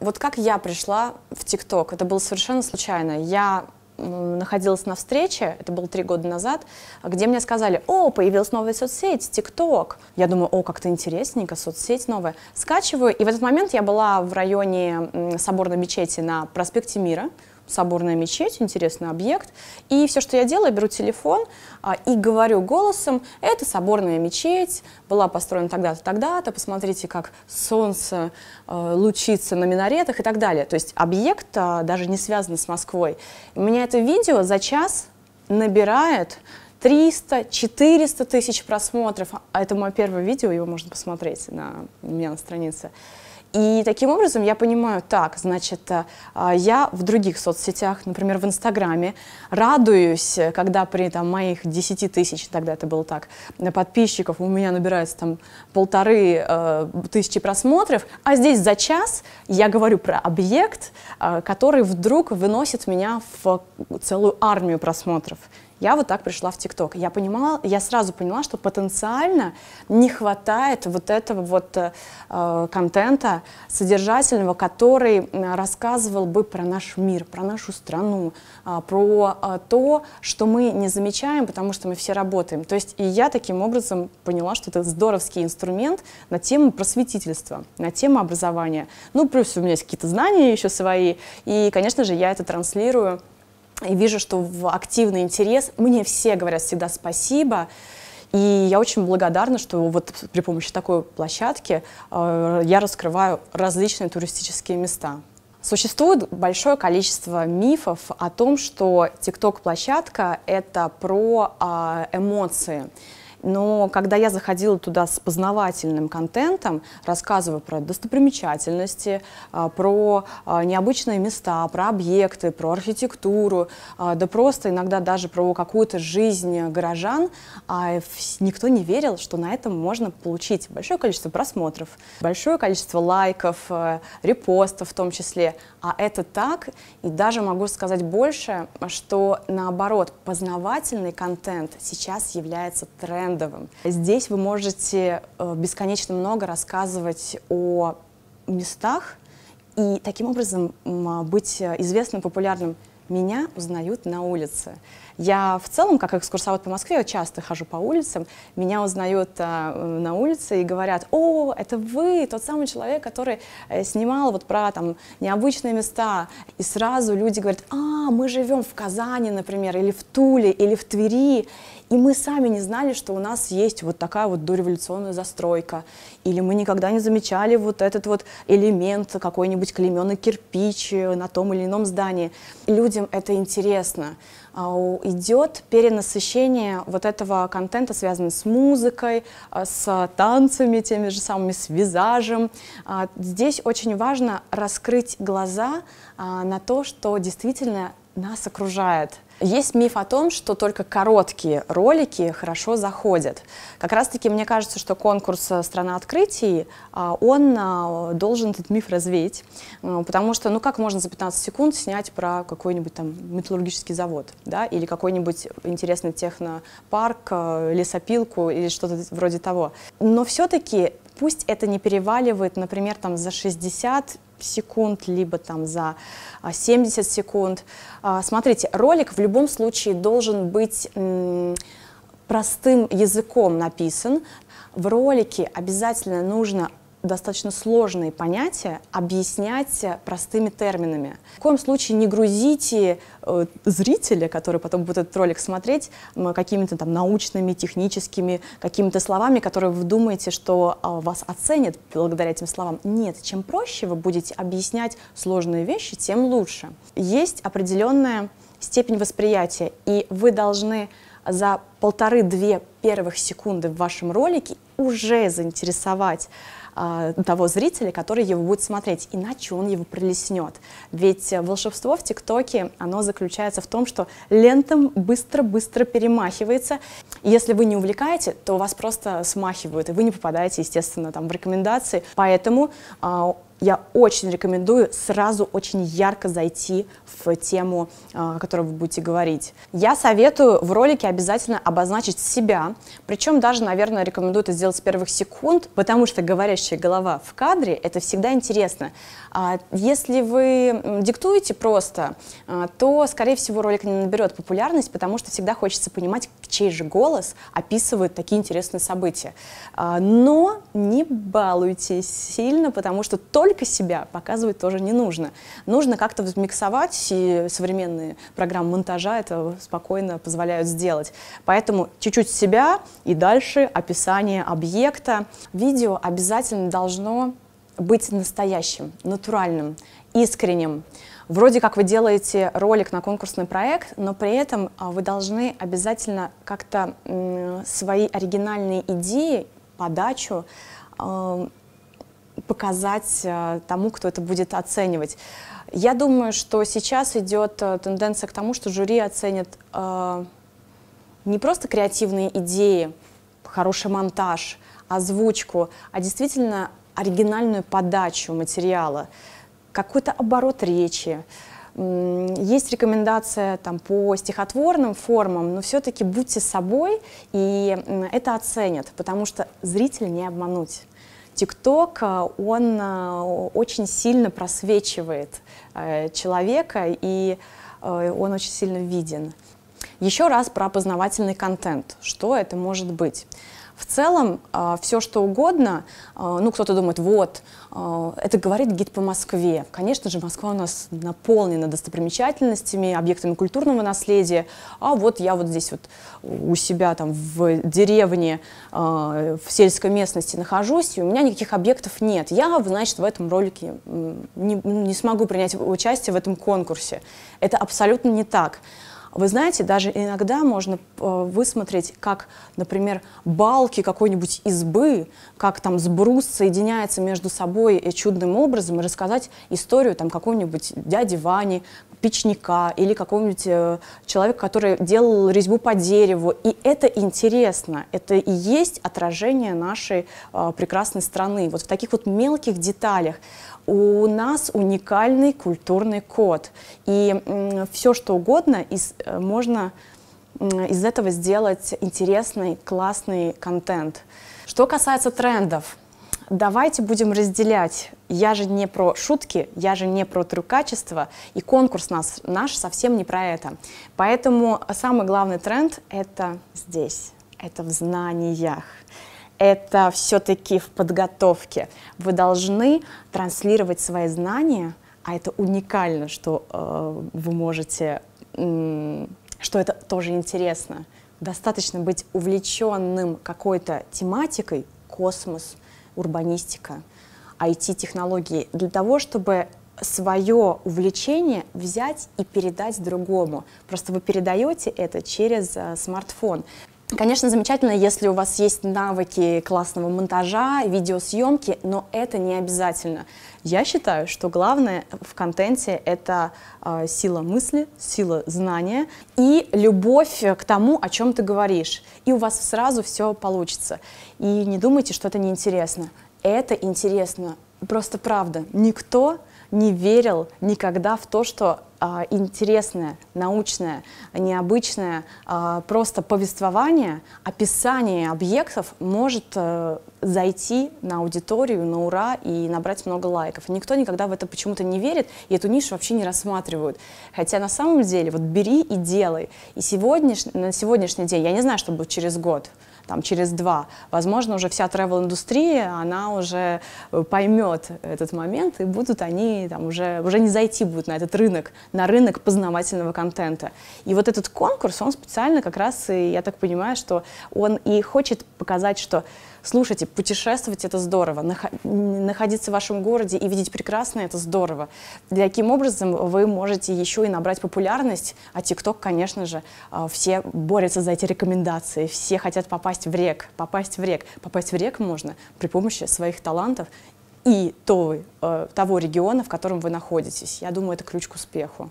Вот как я пришла в ТикТок, это было совершенно случайно. Я находилась на встрече, это было три года назад, где мне сказали, о, появилась новая соцсеть, ТикТок. Я думаю, о, как-то интересненько, соцсеть новая. Скачиваю, и в этот момент я была в районе соборной мечети на проспекте Мира, соборная мечеть, интересный объект. И все, что я делаю, беру телефон а, и говорю голосом, это соборная мечеть, была построена тогда-то, тогда-то, посмотрите, как солнце э, лучится на минаретах и так далее. То есть объект а, даже не связан с Москвой. у меня это видео за час набирает 300-400 тысяч просмотров. А это мое первое видео, его можно посмотреть на, у меня на странице. И таким образом я понимаю, так, значит, э, а, я в других соцсетях, например, в Инстаграме, радуюсь, когда при там, моих 10 тысяч, тогда это было так, подписчиков у меня набирается там полторы э, тысячи просмотров, а здесь за час я говорю про объект, э, который вдруг выносит меня в целую армию просмотров. Я вот так пришла в ТикТок. Я понимала, я сразу поняла, что потенциально не хватает вот этого вот э, э контента содержательного, который рассказывал бы про наш мир, про нашу страну, э, про э, то, что мы не замечаем, потому что мы все работаем. То есть и я таким образом поняла, что это здоровский инструмент на тему просветительства, на тему образования. Ну, плюс у меня есть какие-то знания еще свои, и, конечно же, я это транслирую и вижу, что в активный интерес. Мне все говорят всегда спасибо. И я очень благодарна, что вот при помощи такой площадки э, я раскрываю различные туристические места. Существует большое количество мифов о том, что TikTok-площадка — это про э, эмоции. Но когда я заходила туда с познавательным контентом, рассказывая про достопримечательности, а, про а, необычные места, про объекты, про архитектуру, а, да просто иногда даже про какую-то жизнь горожан, никто не верил, что на этом можно получить большое количество просмотров, большое количество лайков, э, репостов в том числе. А это так, и даже могу сказать больше, что наоборот, познавательный контент сейчас является трендом трендовым. Здесь вы можете э, бесконечно много рассказывать о местах и таким образом а, быть э, известным, популярным. Меня узнают на улице. Я в целом, как экскурсовод по Москве, часто хожу по улицам, меня узнают а, на улице и говорят, о, это вы, тот самый человек, который э, снимал вот про там необычные места. И сразу люди говорят, а, мы живем в Казани, например, или в Туле, или в Твери, и мы сами не знали, что у нас есть вот такая вот дореволюционная застройка, или мы никогда не замечали вот этот вот элемент, какой-нибудь клеменный кирпич э, на том или ином здании. Людям это интересно. А, идет перенасыщение вот этого контента, связанного с музыкой, а, с танцами теми же самыми, с визажем. А, здесь очень важно раскрыть глаза на то, что действительно нас окружает. Есть миф о том, что только короткие ролики хорошо заходят. Как раз-таки мне кажется, что конкурс э, «Страна открытий», а, он а, должен этот миф развеять, э, потому что, ну как можно за 15 секунд снять про какой-нибудь там металлургический завод, да, или какой-нибудь интересный технопарк, э, лесопилку или что-то вроде того. Но все-таки пусть это не переваливает, например, там за 60 секунд, либо там за 70 а, секунд. А, смотрите, ролик в любом случае должен быть простым языком написан. В ролике обязательно нужно достаточно сложные понятия объяснять простыми терминами. В коем случае не грузите э, зрителя, который потом будет этот ролик смотреть, какими-то там научными, техническими, какими-то словами, которые вы думаете, что э, вас оценят благодаря этим словам. Нет, чем проще вы будете объяснять сложные вещи, тем лучше. Есть определенная степень восприятия, и вы должны за полторы-две первых секунды в вашем ролике уже заинтересовать а, того зрителя, который его будет смотреть, иначе он его пролеснет. Ведь э, волшебство в ТикТоке, оно заключается в том, что лентам быстро-быстро перемахивается. Если вы не увлекаете, то вас просто смахивают, и вы не попадаете, естественно, там, в рекомендации. Поэтому а, я очень рекомендую сразу очень ярко зайти в тему, а, о которой вы будете говорить. Я советую в ролике обязательно обозначить себя, причем даже, наверное, рекомендую это сделать с первых секунд, потому что говорящая голова в кадре — это всегда интересно. А если вы диктуете просто, а, то, скорее всего, ролик не наберет популярность, потому что всегда хочется понимать, чей же голос описывает такие интересные события. Но не балуйтесь сильно, потому что только только себя показывать тоже не нужно. Нужно как-то миксовать, и современные программы монтажа это спокойно позволяют сделать. Поэтому чуть-чуть себя и дальше описание объекта. Видео обязательно должно быть настоящим, натуральным, искренним. Вроде как вы делаете ролик на конкурсный проект, но при этом а, вы должны обязательно как-то свои оригинальные идеи, подачу показать э, тому, кто это будет оценивать. Я думаю, что сейчас идет э, тенденция к тому, что жюри оценит э, не просто креативные идеи, хороший монтаж, озвучку, а действительно оригинальную подачу материала, какой-то оборот речи. Есть рекомендация там, по стихотворным формам, но все-таки будьте собой, и это оценят, потому что зритель не обмануть. ТикТок, а, он а, очень сильно просвечивает э, человека, и э, он очень сильно виден. Еще раз про познавательный контент. Что это может быть? В целом, а, все что угодно, а, ну, кто-то думает, вот, а, это говорит гид по Москве. Конечно же, Москва у нас наполнена достопримечательностями, объектами культурного наследия. А вот я вот здесь вот у себя там в деревне, в сельской местности нахожусь, и у меня никаких объектов нет. Я, значит, в этом ролике не, не смогу принять участие в этом конкурсе. Это абсолютно не так. Вы знаете, даже иногда можно э, высмотреть, как, например, балки какой-нибудь избы, как там сбрус соединяется между собой э, чудным образом, и рассказать историю там какого-нибудь дяди Вани, печника или какого-нибудь э, человека, который делал резьбу по дереву. И это интересно, это и есть отражение нашей э, прекрасной страны. Вот в таких вот мелких деталях у нас уникальный культурный код. И все, что угодно из, э, можно из этого сделать интересный, классный контент. Что касается трендов – давайте будем разделять. Я же не про шутки, я же не про трюкачество, и конкурс нас, наш совсем не про это. Поэтому самый главный тренд — это здесь, это в знаниях это все-таки в подготовке. Вы должны транслировать свои знания, а это уникально, что э, вы можете, э, что это тоже интересно. Достаточно быть увлеченным какой-то тематикой, космос, урбанистика, IT-технологии, для того, чтобы свое увлечение взять и передать другому. Просто вы передаете это через э, смартфон. Конечно, замечательно, если у вас есть навыки классного монтажа, видеосъемки, но это не обязательно. Я считаю, что главное в контенте — это э, сила мысли, сила знания и любовь к тому, о чем ты говоришь. И у вас сразу все получится. И не думайте, что это неинтересно. Это интересно. Просто правда. Никто не верил никогда в то, что а, интересное, научное, необычное а, просто повествование, описание объектов может э, зайти на аудиторию на ура и набрать много лайков. Никто никогда в это почему-то не верит, и эту нишу вообще не рассматривают. Хотя на самом деле вот бери и делай. И сегодняш... на сегодняшний день, я не знаю, что будет через год, там, через два, возможно, уже вся travel-индустрия, она уже э, поймет этот момент, и будут они там уже, уже не зайти будут на этот рынок, на рынок познавательного контента. И вот этот конкурс, он специально как раз, я так понимаю, что он и хочет показать, что Слушайте, путешествовать — это здорово, находиться в вашем городе и видеть прекрасное — это здорово. Таким образом, вы можете еще и набрать популярность, а ТикТок, конечно же, а, все борются за эти рекомендации, все хотят попасть в рек, попасть в рек. Попасть в рек можно при помощи своих талантов и той, э, того региона, в котором вы находитесь. Я думаю, это ключ к успеху.